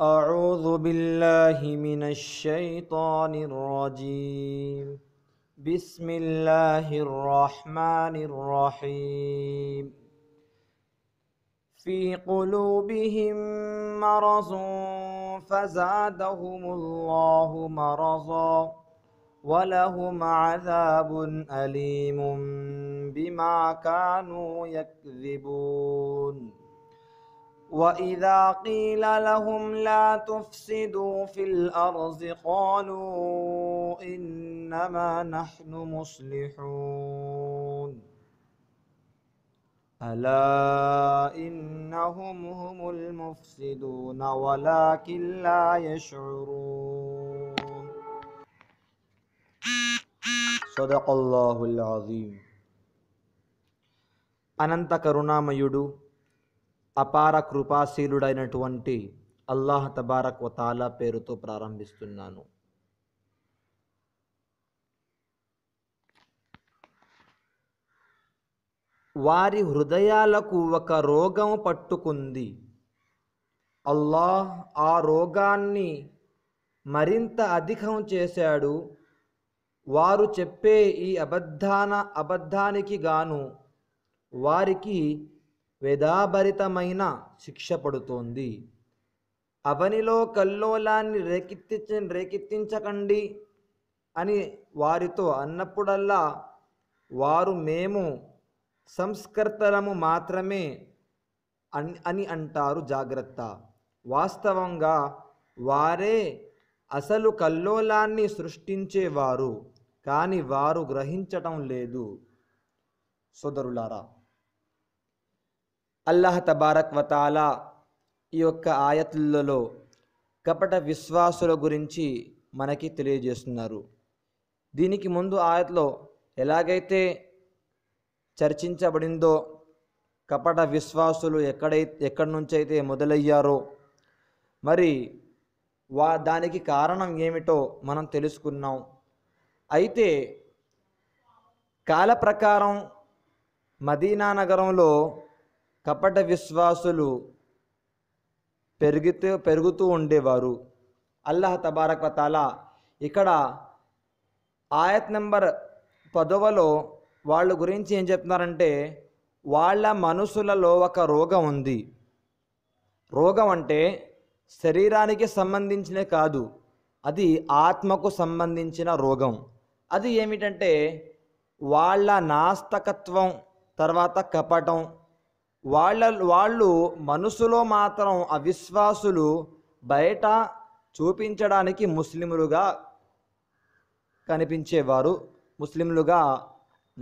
أعوذ بالله من الشيطان الرجيم بسم الله الرحمن الرحيم في قلوبهم مرض فزادهم الله مرضا ولهم عذاب أليم بما كانوا يكذبون وإذا قيل لهم لا تفسدوا في الأرض قالوا إنما نحن مصلحون ألا إنهم هم المفسدون ولكن لا يشعرون صدق الله العظيم ما يدو అపార కృపాశీలుడైనటువంటి అల్లాహ్ తబారక్ వతాలా పేరుతో ప్రారంభిస్తున్నాను వారి హృదయాలకు ఒక రోగం పట్టుకుంది అల్లాహ్ ఆ రోగాన్ని మరింత అధికం చేశాడు వారు చెప్పే ఈ అబద్ధాన అబద్ధానికి గాను వారికి వేదాభరితమైన శిక్ష పడుతోంది అవనిలో కల్లోలాన్ని రేకెత్తి రేకెత్తించకండి అని వారితో అన్నప్పుడల్లా వారు మేము సంస్కర్తలము మాత్రమే అని అంటారు జాగ్రత్త వాస్తవంగా వారే అసలు కల్లోలాన్ని సృష్టించేవారు కానీ వారు గ్రహించటం లేదు సోదరులారా అల్లాహ్ తబారక్ వతాలా ఈ యొక్క ఆయతులలో కపట విశ్వాసుల గురించి మనకి తెలియజేస్తున్నారు దీనికి ముందు ఆయతలో ఎలాగైతే చర్చించబడిందో కపట విశ్వాసులు ఎక్కడై ఎక్కడి నుంచి అయితే మొదలయ్యారో మరి వా దానికి కారణం ఏమిటో మనం తెలుసుకున్నాం అయితే కాల ప్రకారం మదీనా నగరంలో కపట విశ్వాసులు పెరిగితే పెరుగుతూ ఉండేవారు అల్లహ తబారక్ వతాలా ఇక్కడ ఆయత్ నెంబర్ పదవలో వాళ్ళ గురించి ఏం చెప్తున్నారంటే వాళ్ళ మనసులలో ఒక రోగం ఉంది రోగం అంటే శరీరానికి సంబంధించిన కాదు అది ఆత్మకు సంబంధించిన రోగం అది ఏమిటంటే వాళ్ళ నాస్తకత్వం తర్వాత కపటం వాళ్ళ వాళ్ళు మనసులో మాత్రం అవిశ్వాసులు బయట చూపించడానికి ముస్లిములుగా కనిపించేవారు ముస్లింలుగా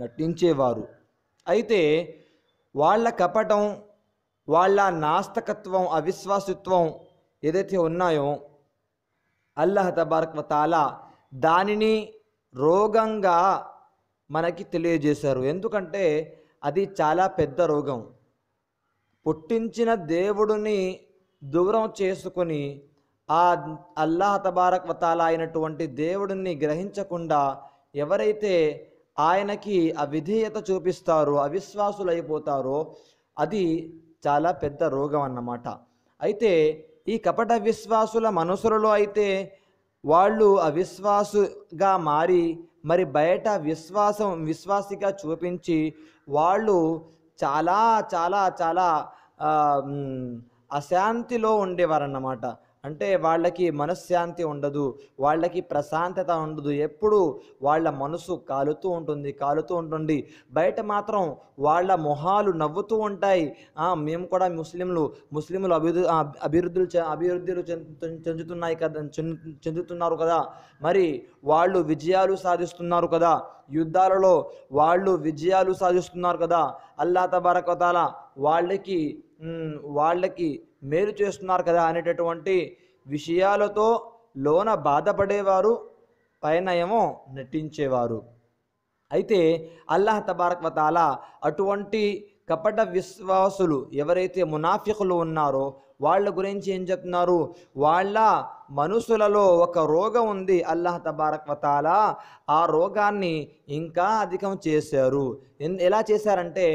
నటించేవారు అయితే వాళ్ళ కపటం వాళ్ళ నాస్తకత్వం అవిశ్వాసిత్వం ఏదైతే ఉన్నాయో అల్లహ తబారక్ దానిని రోగంగా మనకి తెలియజేశారు ఎందుకంటే అది చాలా పెద్ద రోగం పుట్టించిన దేవుడిని దూరం చేసుకొని ఆ అల్లాహ తబారక్ వతాల అయినటువంటి దేవుడిని గ్రహించకుండా ఎవరైతే ఆయనకి అవిధేయత చూపిస్తారో అవిశ్వాసులైపోతారో అది చాలా పెద్ద రోగం అన్నమాట అయితే ఈ కపట విశ్వాసుల మనసులలో అయితే వాళ్ళు అవిశ్వాసుగా మారి మరి బయట విశ్వాసం విశ్వాసిగా చూపించి వాళ్ళు చాలా చాలా చాలా అశాంతిలో ఉండేవారన్నమాట అంటే వాళ్ళకి మనశ్శాంతి ఉండదు వాళ్ళకి ప్రశాంతత ఉండదు ఎప్పుడు వాళ్ళ మనసు కాలుతూ ఉంటుంది కాలుతూ ఉంటుంది బయట మాత్రం వాళ్ళ మొహాలు నవ్వుతూ ఉంటాయి మేము కూడా ముస్లింలు ముస్లింలు అభివృద్ధి అభివృద్ధులు అభివృద్ధులు చెందుతున్నాయి కదా చెందుతున్నారు కదా మరి వాళ్ళు విజయాలు సాధిస్తున్నారు కదా యుద్ధాలలో వాళ్ళు విజయాలు సాధిస్తున్నారు కదా అల్లా తబారకతాల వాళ్ళకి వాళ్ళకి మేలు చేస్తున్నారు కదా అనేటటువంటి విషయాలతో లోన బాధపడేవారు పైన ఏమో నటించేవారు అయితే అల్లాహ్ తబారక్ వతాల అటువంటి కపట విశ్వాసులు ఎవరైతే మునాఫికులు ఉన్నారో వాళ్ళ గురించి ఏం చెప్తున్నారు వాళ్ళ మనుషులలో ఒక రోగం ఉంది అల్లాహ్ తబారక్ వతాల ఆ రోగాన్ని ఇంకా అధికం చేశారు ఎలా చేశారంటే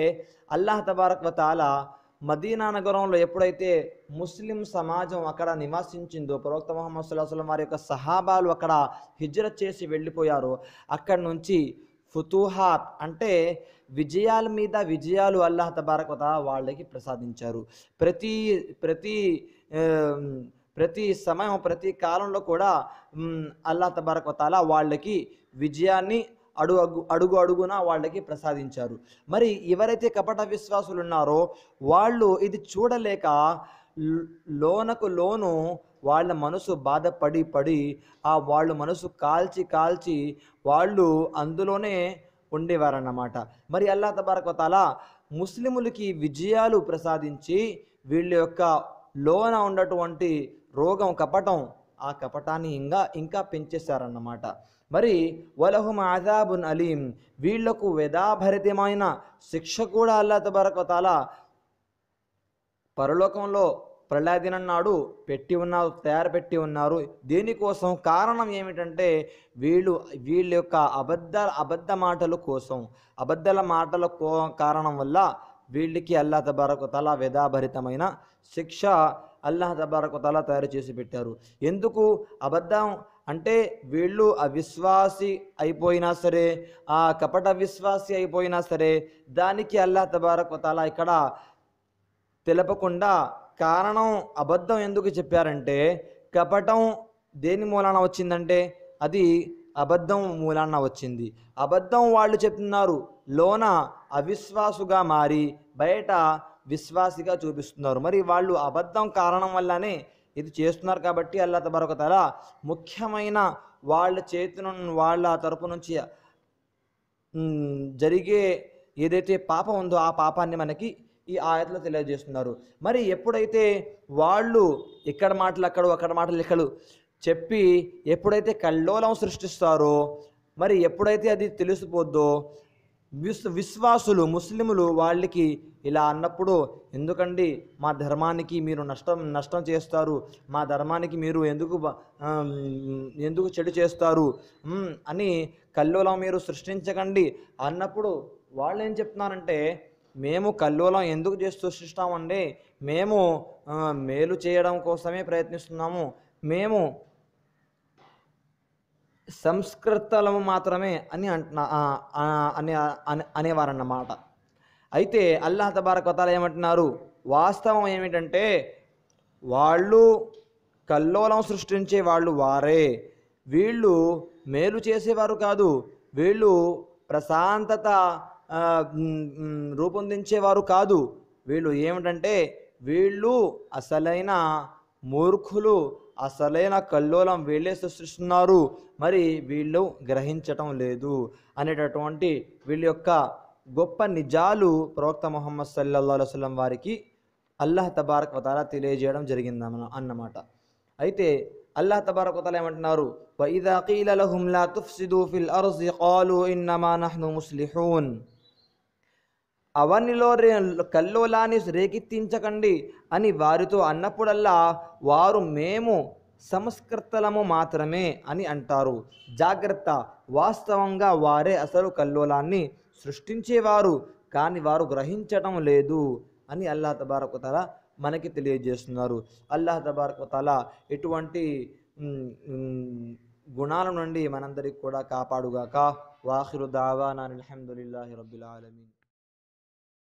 అల్లాహ్ తబారక్ వతాల మదీనా నగరంలో ఎప్పుడైతే ముస్లిం సమాజం అక్కడ నివాసించిందో ప్రవక్త మొహమ్మద్ సుల్లాహం వారి యొక్క సహాబాలు అక్కడ హిజ్రత్ చేసి వెళ్ళిపోయారో అక్కడి నుంచి ఫుతుహాత్ అంటే విజయాల మీద విజయాలు అల్లాహ్ తబారకత వాళ్ళకి ప్రసాదించారు ప్రతి ప్రతి ప్రతి సమయం ప్రతి కాలంలో కూడా అల్లా తబారకతాల వాళ్ళకి విజయాన్ని అడుగు అడుగు అడుగున వాళ్ళకి ప్రసాదించారు మరి ఎవరైతే కపట విశ్వాసులు ఉన్నారో వాళ్ళు ఇది చూడలేక లోనకు లోను వాళ్ళ మనసు బాధపడి పడి ఆ వాళ్ళు మనసు కాల్చి కాల్చి వాళ్ళు అందులోనే ఉండేవారన్నమాట మరి అల్లా తబారకతలా ముస్లిములకి విజయాలు ప్రసాదించి వీళ్ళ యొక్క లోన ఉన్నటువంటి రోగం కపటం ఆ కపటాన్ని ఇంకా ఇంకా పెంచేశారన్నమాట మరి వలహుమ ఆదాబున్ అలీం వీళ్లకు వ్యధాభరితమైన శిక్ష కూడా అల్లా తబరకతాల పరలోకంలో ప్రళయదినన్నాడు పెట్టి ఉన్నారు తయారు పెట్టి ఉన్నారు దేనికోసం కారణం ఏమిటంటే వీళ్ళు వీళ్ళ యొక్క అబద్ధ అబద్ధ మాటల కోసం అబద్ధల మాటల కో కారణం వల్ల వీళ్ళకి అల్లా తబారకుతల వేదాభరితమైన శిక్ష అల్లాహ తబారకుతల తయారు చేసి పెట్టారు ఎందుకు అబద్ధం అంటే వీళ్ళు అవిశ్వాసి అయిపోయినా సరే ఆ కపట విశ్వాసి అయిపోయినా సరే దానికి అల్లా తబారక్ తాలా ఇక్కడ తెలపకుండా కారణం అబద్ధం ఎందుకు చెప్పారంటే కపటం దేని మూలాన వచ్చిందంటే అది అబద్ధం మూలాన వచ్చింది అబద్ధం వాళ్ళు చెప్తున్నారు లోన అవిశ్వాసుగా మారి బయట విశ్వాసిగా చూపిస్తున్నారు మరి వాళ్ళు అబద్ధం కారణం వల్లనే ఇది చేస్తున్నారు కాబట్టి అల్లా తబరొక తల ముఖ్యమైన వాళ్ళ చేతి వాళ్ళ తరపు నుంచి జరిగే ఏదైతే పాపం ఉందో ఆ పాపాన్ని మనకి ఈ ఆయతలో తెలియజేస్తున్నారు మరి ఎప్పుడైతే వాళ్ళు ఇక్కడ మాటలు అక్కడ అక్కడ మాటలు ఇక్కడ చెప్పి ఎప్పుడైతే కల్లోలం సృష్టిస్తారో మరి ఎప్పుడైతే అది తెలిసిపోద్దో విశ్ విశ్వాసులు ముస్లిములు వాళ్ళకి ఇలా అన్నప్పుడు ఎందుకండి మా ధర్మానికి మీరు నష్టం నష్టం చేస్తారు మా ధర్మానికి మీరు ఎందుకు ఎందుకు చెడు చేస్తారు అని కల్లోలం మీరు సృష్టించకండి అన్నప్పుడు వాళ్ళు ఏం చెప్తున్నారంటే మేము కల్లోలం ఎందుకు చేస్తూ సృష్టిస్తామండి మేము మేలు చేయడం కోసమే ప్రయత్నిస్తున్నాము మేము సంస్కృతలము మాత్రమే అని అంటున్నా అనే అనేవారన్నమాట అయితే అల్లాహ్ కొతాలు ఏమంటున్నారు వాస్తవం ఏమిటంటే వాళ్ళు కల్లోలం సృష్టించే వాళ్ళు వారే వీళ్ళు మేలు చేసేవారు కాదు వీళ్ళు ప్రశాంతత రూపొందించేవారు కాదు వీళ్ళు ఏమిటంటే వీళ్ళు అసలైన మూర్ఖులు అసలైన కల్లోలం వీళ్ళే సృష్టిస్తున్నారు మరి వీళ్ళు గ్రహించటం లేదు అనేటటువంటి వీళ్ళ యొక్క గొప్ప నిజాలు ప్రవక్త మొహమ్మద్ సల్లల్లా వసలం వారికి అల్లాహ్ తబారక్ వతాల తెలియజేయడం జరిగిందన్న అన్నమాట అయితే అల్లాహ్ తబారక్ వతాల ఏమంటున్నారు వైదాకీల హుమ్లా తుఫ్సిదు ఫిల్ అర్జి కాలు ఇన్నమా నహ్ను ముస్లిహూన్ అవనిలో రే కల్లోలాన్ని రేకెత్తించకండి అని వారితో అన్నప్పుడల్లా వారు మేము సంస్కృతలము మాత్రమే అని అంటారు జాగ్రత్త వాస్తవంగా వారే అసలు కల్లోలాన్ని సృష్టించేవారు కానీ వారు గ్రహించటం లేదు అని అల్లాహ తబారకుతల మనకి తెలియజేస్తున్నారు అల్లాహ తబారకుతల ఎటువంటి గుణాల నుండి మనందరికి కూడా కాపాడుగాక దావా నాని అల్హమ్దుల్లాhi రబ్బుల్ ఆలమీన్